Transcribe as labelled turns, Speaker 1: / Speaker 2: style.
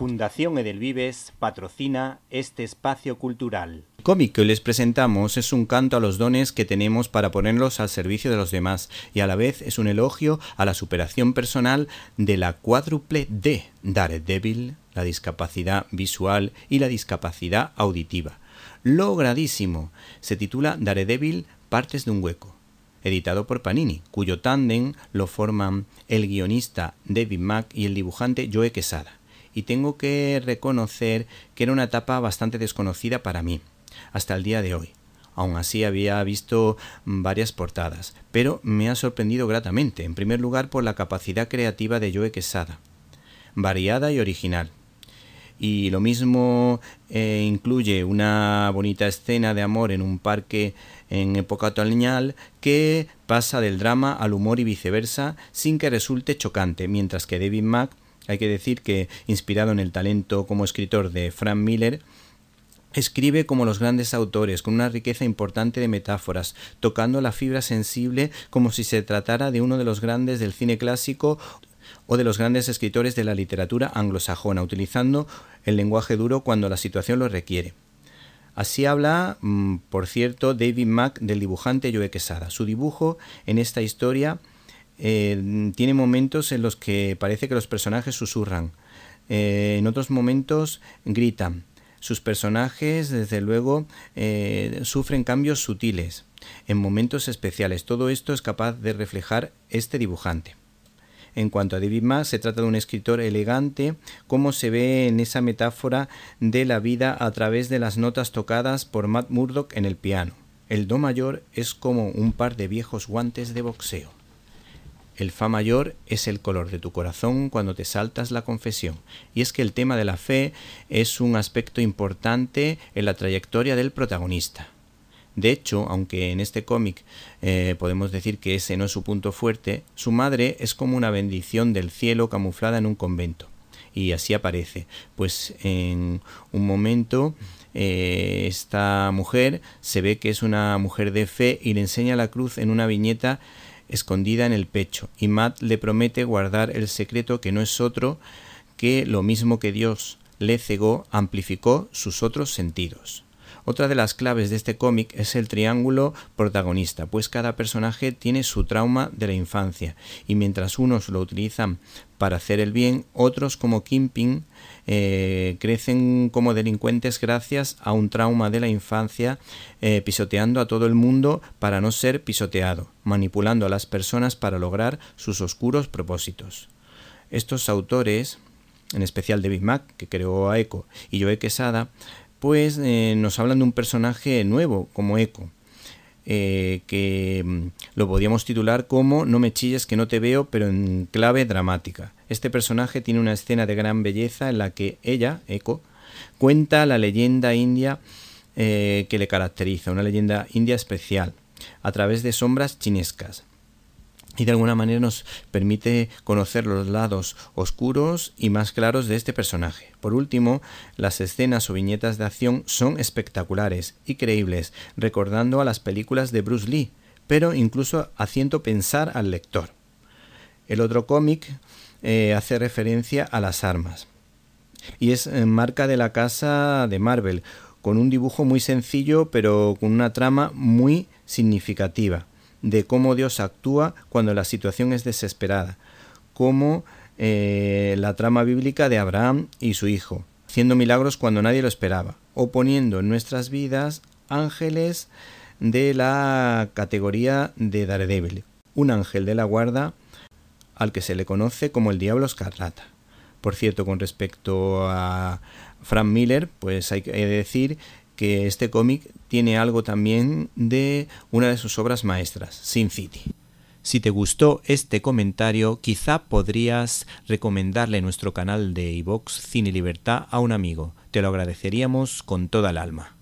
Speaker 1: Fundación Edelvives patrocina este espacio cultural. El cómic que hoy les presentamos es un canto a los dones que tenemos para ponerlos al servicio de los demás y a la vez es un elogio a la superación personal de la cuádruple D, Daredevil, la discapacidad visual y la discapacidad auditiva. Logradísimo. Se titula Daredevil, Partes de un Hueco editado por Panini, cuyo tándem lo forman el guionista David Mack y el dibujante Joe Quesada y tengo que reconocer que era una etapa bastante desconocida para mí, hasta el día de hoy. Aún así había visto varias portadas, pero me ha sorprendido gratamente, en primer lugar por la capacidad creativa de Joe Quesada, variada y original. Y lo mismo eh, incluye una bonita escena de amor en un parque en época otoñal que pasa del drama al humor y viceversa sin que resulte chocante, mientras que David Mack hay que decir que, inspirado en el talento como escritor de Frank Miller, Escribe como los grandes autores, con una riqueza importante de metáforas, tocando la fibra sensible como si se tratara de uno de los grandes del cine clásico o de los grandes escritores de la literatura anglosajona, utilizando el lenguaje duro cuando la situación lo requiere. Así habla, mm, por cierto, David Mack del dibujante Joe Quesada. Su dibujo en esta historia eh, tiene momentos en los que parece que los personajes susurran, eh, en otros momentos gritan. Sus personajes, desde luego, eh, sufren cambios sutiles, en momentos especiales. Todo esto es capaz de reflejar este dibujante. En cuanto a David Mack, se trata de un escritor elegante, como se ve en esa metáfora de la vida a través de las notas tocadas por Matt Murdock en el piano. El Do mayor es como un par de viejos guantes de boxeo. El Fa mayor es el color de tu corazón cuando te saltas la confesión. Y es que el tema de la fe es un aspecto importante en la trayectoria del protagonista. De hecho, aunque en este cómic eh, podemos decir que ese no es su punto fuerte, su madre es como una bendición del cielo camuflada en un convento. Y así aparece, pues en un momento eh, esta mujer se ve que es una mujer de fe y le enseña la cruz en una viñeta escondida en el pecho, y Matt le promete guardar el secreto que no es otro que lo mismo que Dios le cegó, amplificó sus otros sentidos. Otra de las claves de este cómic es el triángulo protagonista, pues cada personaje tiene su trauma de la infancia y mientras unos lo utilizan para hacer el bien, otros como Kimping eh, crecen como delincuentes gracias a un trauma de la infancia, eh, pisoteando a todo el mundo para no ser pisoteado, manipulando a las personas para lograr sus oscuros propósitos. Estos autores en especial David Mack, que creó a Echo y Joe Quesada, pues nos hablan de un personaje nuevo como Eco. Eh, que mm, lo podíamos titular como No me chilles que no te veo, pero en clave dramática. Este personaje tiene una escena de gran belleza en la que ella, Eco, cuenta la leyenda india eh, que le caracteriza, una leyenda india especial, a través de sombras chinescas y de alguna manera nos permite conocer los lados oscuros y más claros de este personaje. Por último, las escenas o viñetas de acción son espectaculares y creíbles, recordando a las películas de Bruce Lee, pero incluso haciendo pensar al lector. El otro cómic eh, hace referencia a las armas y es eh, marca de la casa de Marvel, con un dibujo muy sencillo pero con una trama muy significativa de cómo Dios actúa cuando la situación es desesperada, como eh, la trama bíblica de Abraham y su hijo, haciendo milagros cuando nadie lo esperaba, o poniendo en nuestras vidas ángeles de la categoría de Daredevil, un ángel de la guarda al que se le conoce como el Diablo Escarlata. Por cierto, con respecto a Frank Miller, pues hay que decir que este cómic tiene algo también de una de sus obras maestras, Sin City. Si te gustó este comentario, quizá podrías recomendarle nuestro canal de iVox Cine Libertad a un amigo. Te lo agradeceríamos con toda el alma.